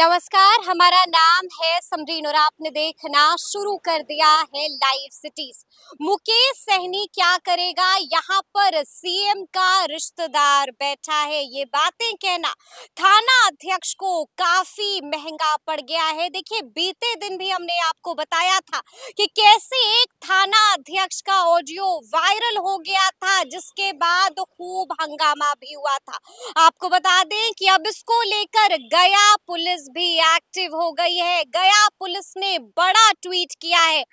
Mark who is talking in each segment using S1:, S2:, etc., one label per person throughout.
S1: नमस्कार हमारा नाम है समरीन और आपने देखना शुरू कर दिया है लाइव सिटीज मुकेश सहनी क्या करेगा यहाँ पर सीएम का रिश्तेदार बैठा है ये बातें कहना थाना अध्यक्ष को काफी महंगा पड़ गया है देखिए बीते दिन भी हमने आपको बताया था कि कैसे एक थाना अध्यक्ष का ऑडियो वायरल हो गया था जिसके बाद खूब हंगामा भी हुआ था आपको बता दें कि अब इसको लेकर गया पुलिस भी एक्टिव हो गई है गया पुलिस ने बड़ा ट्वीट किया है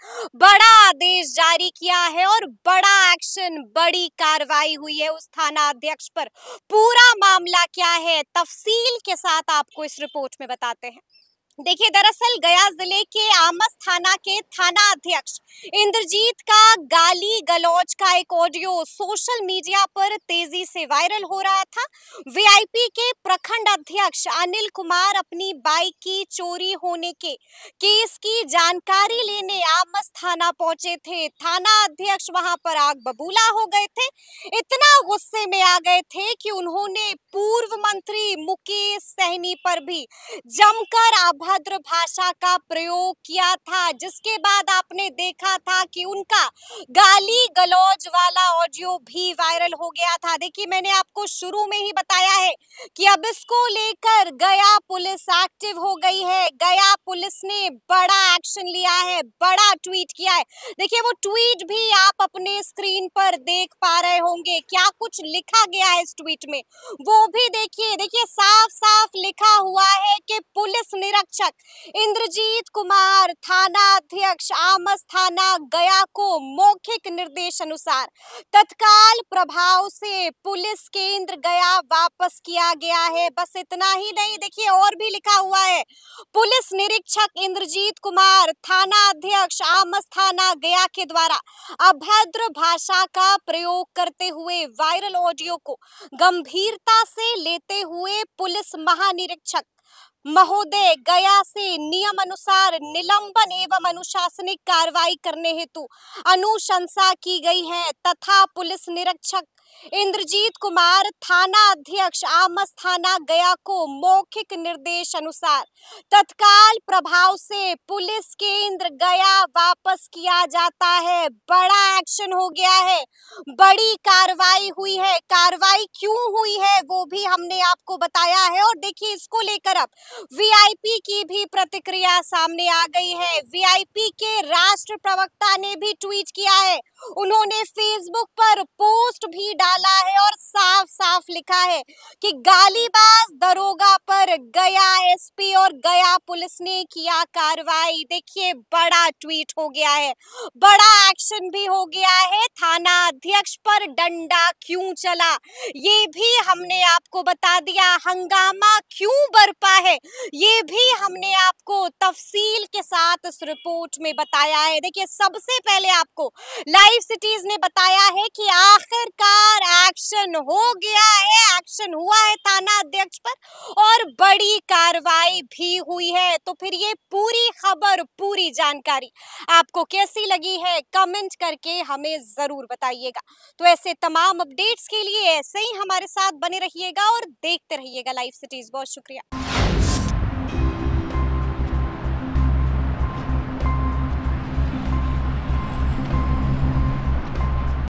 S1: बड़ा आदेश जारी किया है और बड़ा एक्शन बड़ी कार्रवाई हुई है उस थाना अध्यक्ष पर पूरा मामला क्या है तफसील के साथ आपको इस रिपोर्ट में बताते हैं देखिए दरअसल गया जिले के आमस थाना के थाना अध्यक्ष इंद्रजीत का गाली गलौज का एक ऑडियो सोशल मीडिया पर तेजी से वायरल हो रहा था वीआईपी के प्रखंड अध्यक्ष अनिल कुमार अपनी बाइक की चोरी होने के केस की जानकारी लेने आमस थाना पहुंचे थे थाना अध्यक्ष वहां पर आग बबूला हो गए थे इतना गुस्से में आ गए थे कि उन्होंने पूर्व मंत्री मुकेश सहनी पर भी जमकर आभार अभद्र भाषा का प्रयोग किया था जिसके बाद आपने देखा था कि उनका गाली गलौज वाला ऑडियो भी वायरल हो गया था देखिए मैंने आपको शुरू में ही बताया है कि अब इसको लेकर गया पुलिस एक्टिव हो गई है गया पुलिस ने बड़ा एक्शन लिया है बड़ा ट्वीट किया है देखिए वो ट्वीट भी आप अपने स्क्रीन पर देख पा रहे होंगे क्या कुछ लिखा गया है इस ट्वीट में वो भी देखिए देखिए साफ साफ लिखा हुआ है कि पुलिस निरीक्षक इंद्रजीत कुमार थाना अध्यक्ष आमस थाना गया को मौखिक निर्देश अनुसार तत्काल प्रभाव से पुलिस केंद्र गया वापस किया गया है बस इतना ही नहीं देखिए और भी लिखा हुआ है पुलिस निरीक्षक इंद्रजीत कुमार थाना अध्यक्ष आमस थाना गया के द्वारा अभद्र भाषा का प्रयोग करते हुए वायरल ऑडियो को गंभीरता से लेते हुए पुलिस महानिरीक्षक महोदय गया से नियम अनुसार निलंबन एवं अनुशासनिक कार्रवाई करने हेतु अनुशंसा की गई है तथा पुलिस निरीक्षक इंद्रजीत कुमार थाना अध्यक्ष आमस थाना गया को मौखिक निर्देश अनुसार तत्काल प्रभाव से पुलिस केंद्र गया वापस किया जाता है बड़ा एक्शन हो गया है बड़ी कार्रवाई हुई है कार्रवाई क्यों हुई है वो भी हमने आपको बताया है और देखिए इसको लेकर अब वीआईपी की भी प्रतिक्रिया सामने आ गई है वीआईपी के राष्ट्र प्रवक्ता ने भी ट्वीट किया है उन्होंने फेसबुक पर पोस्ट भी डाला है और साफ साफ लिखा है कि गालीबाज दरोगा पर गया एसपी और गया पुलिस ने किया कार्रवाई देखिए बड़ा ट्वीट हो गया है बड़ा एक्शन भी हो गया है थाना अध्यक्ष पर डंडा क्यों चला ये भी हमने आपको बता दिया हंगामा क्यों बरपा है ये भी हमने आपको तफसील के साथ इस रिपोर्ट में बताया है देखिए सबसे पहले आपको लाइव सिटीज ने बताया है कि आखिरकार एक्शन हो गया है एक्शन हुआ है थाना अध्यक्ष पर और बड़ी कार्रवाई भी हुई है तो फिर ये पूरी खबर पूरी जानकारी आपको कैसी लगी है कमेंट करके हमें जरूर बताइएगा तो ऐसे तमाम अपडेट्स के लिए ऐसे ही हमारे साथ बने रहिएगा और देखते रहिएगा लाइव सिटीज बहुत शुक्रिया